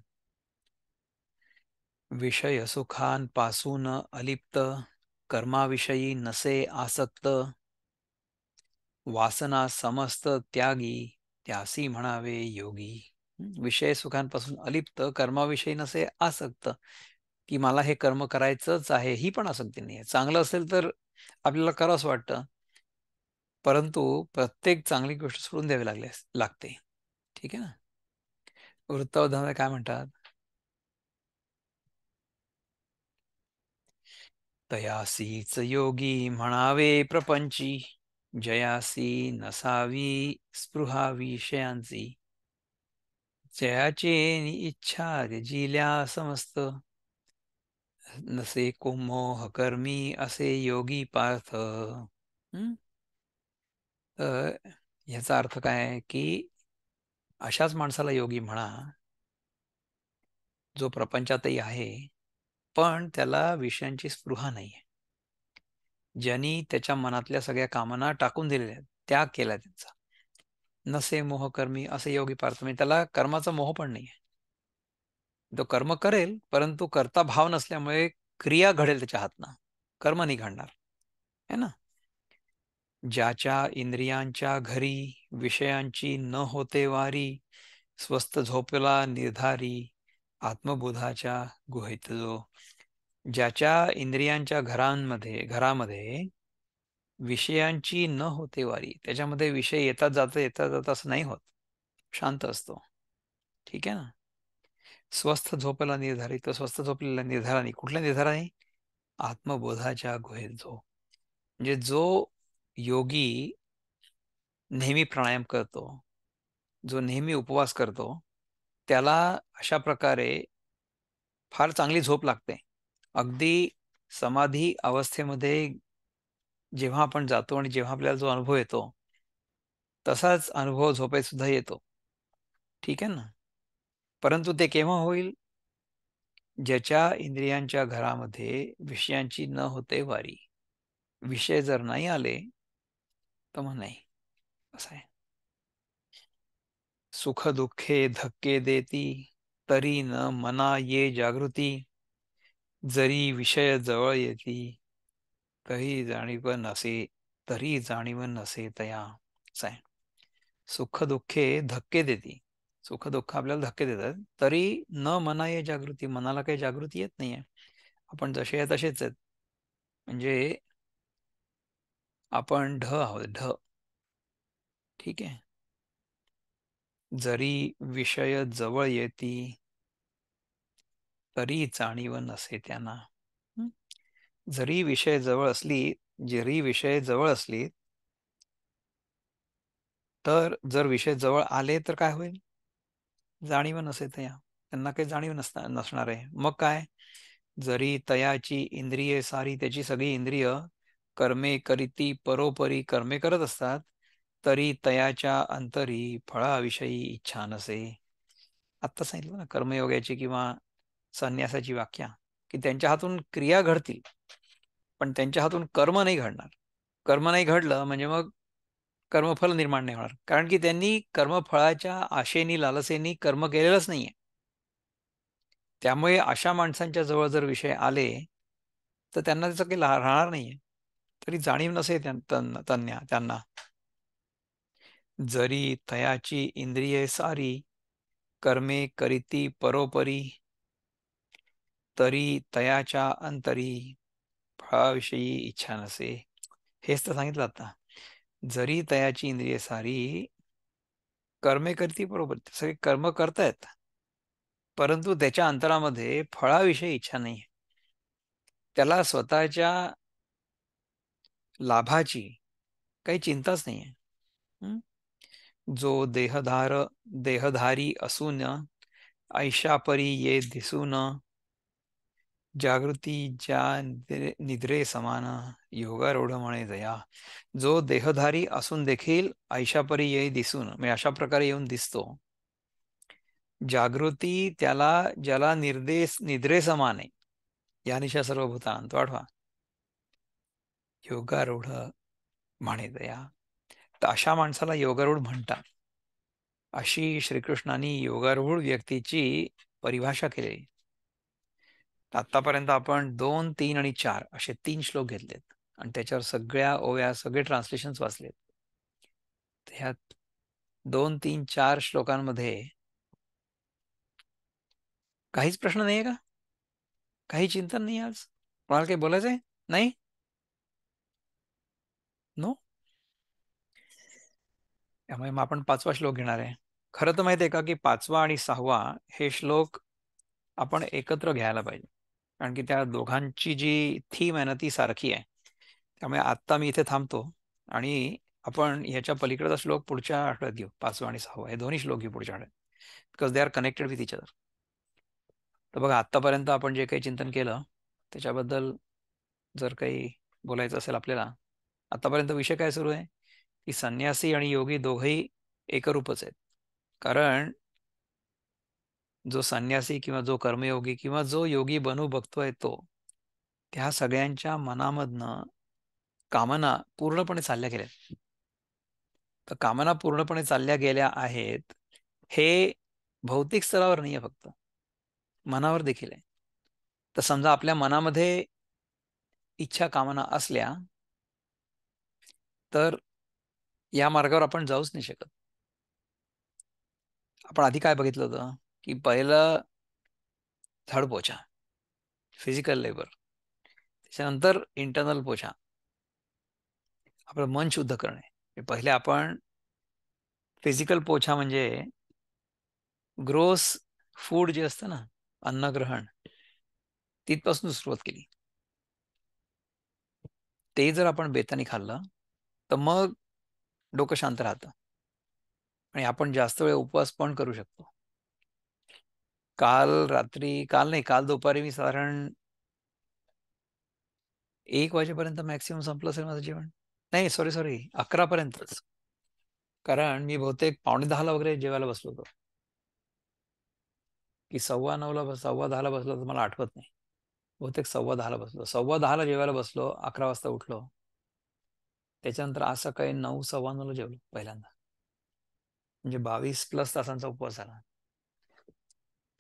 विषय सुखांपासून अलिप्त कर्माविषयी नसे आसक्त वासना समस्त त्यागी त्यासी म्हणावे योगी विषय सुखांपासून अलिप्त कर्माविषयी नसे आसक्त की मला हे कर्म करायचंच आहे ही पण आसक्ती नाही आहे चांगलं असेल तर आपल्याला करावंच वाटतं परंतु प्रत्येक चांगली गोष्ट सोडून द्यावी लागले लागते ठीक आहे ना वृत्तावधान काय म्हणतात तयासीच योगी म्हणावे प्रपंची जयासी नसावी स्पृहा विषयांची जयाचे इच्छा जिल्या समस्त नसे मोह कर्मी असे योगी पार्थ ह्याचा अर्थ काय की अशाच माणसाला योगी म्हणा जो प्रपंचातही आहे पण त्याला विषयांची स्पृहा नाही ज्यांनी त्याच्या मनातल्या सगळ्या कामना टाकून दिलेल्या त्याग केला त्यांचा नसे मोह कर्मी असे योगी पार्थ म्हणजे त्याला कर्माचा मोह पण नाही तो कर्म करेल परंतु करता भाव नसल्यामुळे क्रिया घडेल त्याच्या हातनं कर्म नाही है ना ज्याच्या इंद्रियांच्या घरी विषयांची न होते वारी स्वस्त झोपला निर्धारी आत्मबोधाच्या गुहेत जो ज्याच्या इंद्रियांच्या घरांमध्ये घरामध्ये विषयांची न होते वारी त्याच्यामध्ये विषय येतात जाता येतात जाता असं नाही होत शांत असतो ठीक आहे ना स्वस्थ झोपेला निर्धारित स्वस्थ झोपलेल्या निर्धाराने कुठल्या निर्धाराने आत्मबोधाच्या गुहेत झो म्हणजे जो योगी नेहमी प्राणायाम करतो जो नेहमी उपवास करतो त्याला अशा प्रकारे फार चांगली झोप लागते अगदी समाधी अवस्थेमध्ये जेव्हा आपण जातो आणि जेव्हा आपल्याला जो अनुभव येतो तसाच अनुभव झोपेत सुद्धा येतो ठीक आहे ना परंतु ते केव्हा होईल ज्याच्या इंद्रियांच्या घरामध्ये विषयांची न होते वारी विषय जर नाही आले तर मग नाही असं सुख दुःखे धक्के देती तरी न मना ये जागृती जरी विषय जवळ येती तरी जाणीव नसे तरी जाणीव नसे तया सुख दुःखे धक्के देती सुख दुःख आपल्याला धक्के देतात तरी न मना ये जागृती मनाला काही जागृती येत नाहीये आपण जसे आहे तसेच आहेत म्हणजे आपण ढ आहोत ढ ठीक आहे जरी विषय जवळ येती तरी जाणीव नसे त्यांना जरी विषय जवळ असली जरी विषय जवळ असली तर जर विषय जवळ आले तर काय होईल जाणीव नसे तया त्यांना काही जाणीव नसणार नसणार आहे मग काय जरी तयाची इंद्रिये सारी त्याची सगळी इंद्रिय कर्मे करीती परोपरी कर्मे करत असतात तरी तयाच्या अंतरी फळाविषयी इच्छा नसे आत्ता सांगितलं ना कर्मयोगाची किंवा संन्यासाची व्याख्या की त्यांच्या हातून क्रिया घडतील पण त्यांच्या हातून कर्म नाही घडणार कर्म नाही घडलं म्हणजे मग कर्मफल निर्माण नाही होणार कारण की त्यांनी कर्मफळाच्या आशेनी लालसेनी कर्म केलेलंच नाहीये त्यामुळे अशा माणसांच्या जवळ जर विषय आले तर त्यांना त्याचा काही राहणार नाहीये तरी जाणीव नसे त्यांना त्यांना जरी तयाची इंद्रिय सारी कर्मे करीती परोपरी तरी तयाच्या अंतरी फळाविषयी इच्छा नसे हेच तर सांगितलं आता जरी तयाची इंद्रिय सारी कर्मे करती बरोबर सगळे कर्म करतायत परंतु त्याच्या अंतरामध्ये फळाविषयी इच्छा नाही त्याला स्वतःच्या लाभाची काही चिंताच नाही जो देहधार देहधारी असून ऐशापरी ये दिसून जागृती ज्या निद्रे समान योगारूढ म्हणे दया जो देहधारी असून देखील आयशापरी येई दिसून म्हणजे अशा प्रकारे येऊन दिसतो जागृती त्याला ज्याला निर्देश निद्रे समान आहे या निशा सर्व भूतान तो आठवा योगारूढ म्हणे दया तर अशा माणसाला योगारूढ म्हणतात अशी श्रीकृष्णाने योगारूढ व्यक्तीची परिभाषा केली आतापर्यंत आपण दोन तीन आणि चार असे तीन श्लोक घेतलेत आणि त्याच्यावर सगळ्या ओव्या सगळे ट्रान्सलेशन वाचलेत ह्या दोन तीन चार श्लोकांमध्ये काहीच प्रश्न नाहीये का काही चिंतन नाही आज कोणाला काही बोलायचंय नाही नो त्यामुळे मग आपण पाचवा श्लोक घेणार आहे खरं तर माहितीये आहे का की पाचवा आणि सहावा हे श्लोक आपण एकत्र घ्यायला पाहिजे कारण की त्या दोघांची जी थीम आहे ना ती सारखी आहे त्यामुळे आत्ता मी इथे थांबतो आणि आपण ह्याच्या पलीकडचा श्लोक पुढच्या आठवड्यात घेऊ पाचवा आणि सहावा हे दोन्ही श्लोक घेऊ पुढच्या आठवड्यात because they are connected with each other तर बघा आत्तापर्यंत आपण जे काही चिंतन केलं त्याच्याबद्दल जर काही बोलायचं असेल आपल्याला आतापर्यंत विषय काय सुरू आहे की संन्यासी आणि योगी दोघही एकरूपच आहेत कारण जो संन्यासी किंवा जो कर्मयोगी किंवा जो योगी बनू बघतोय तो त्या सगळ्यांच्या मनामधनं कामना पूर्णपणे चालल्या गेल्या तर कामना पूर्णपणे चालल्या गेल्या आहेत हे भौतिक स्तरावर नाही आहे फक्त मनावर देखील आहे तर समजा आपल्या मनामध्ये इच्छा कामना असल्या तर या मार्गावर आपण जाऊच नाही शकत आपण आधी काय बघितलं होतं कि पहिला थर्ड पोछा फिजिकल लेबर त्याच्यानंतर इंटरनल पोछा आपलं मन शुद्ध करणे पहिले आपण फिजिकल पोछा म्हणजे ग्रोस फूड जे असतं ना अन्नग्रहण तिथपासून सुरुवात केली ते जर आपण बेतानी खाल्लं तर मग डोकं शांत राहतं आणि आपण जास्त वेळ उपवास पण करू शकतो काल रात्री काल नाही काल दुपारी मी साधारण एक वाजेपर्यंत मॅक्सिमम संपलं असेल माझं जेवण नाही सॉरी सॉरी अकरा पर्यंतच कारण मी बहुतेक पावणे दहाला वगैरे जेवायला बसलो होतो की सव्वा नऊला सव्वा दहाला बसलो तर मला आठवत नाही बहुतेक सव्वा दहाला बसलो सव्वा दहाला जेवायला बसलो अकरा वाजता उठलो त्याच्यानंतर आज सकाळी नऊ सव्वा नऊला जेवलो पहिल्यांदा म्हणजे बावीस प्लस तासांचा उपवास झाला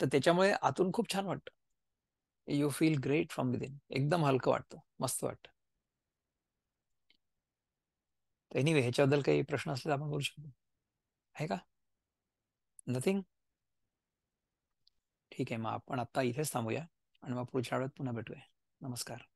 तर त्याच्यामुळे आतून खूप छान वाटतं you feel great from within एकदम हलकं वाटतं मस्त वाटत एनिवे ह्याच्याबद्दल काही प्रश्न असले तर आपण बोलू शकतो आहे का नथिंग ठीक आहे मग आपण आता इथेच थांबूया आणि मग पुढच्या वेळेत पुन्हा भेटूया नमस्कार